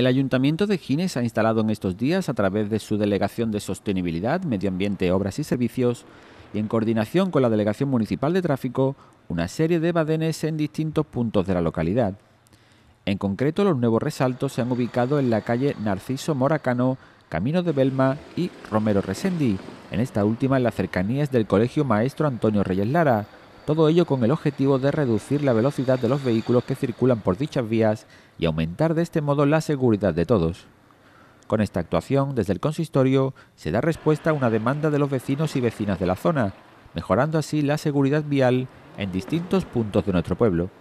El Ayuntamiento de Gines ha instalado en estos días, a través de su Delegación de Sostenibilidad, Medio Ambiente, Obras y Servicios, y en coordinación con la Delegación Municipal de Tráfico, una serie de badenes en distintos puntos de la localidad. En concreto, los nuevos resaltos se han ubicado en la calle Narciso Moracano, Camino de Belma y Romero Resendi, en esta última en las cercanías del Colegio Maestro Antonio Reyes Lara, todo ello con el objetivo de reducir la velocidad de los vehículos que circulan por dichas vías y aumentar de este modo la seguridad de todos. Con esta actuación, desde el consistorio, se da respuesta a una demanda de los vecinos y vecinas de la zona, mejorando así la seguridad vial en distintos puntos de nuestro pueblo.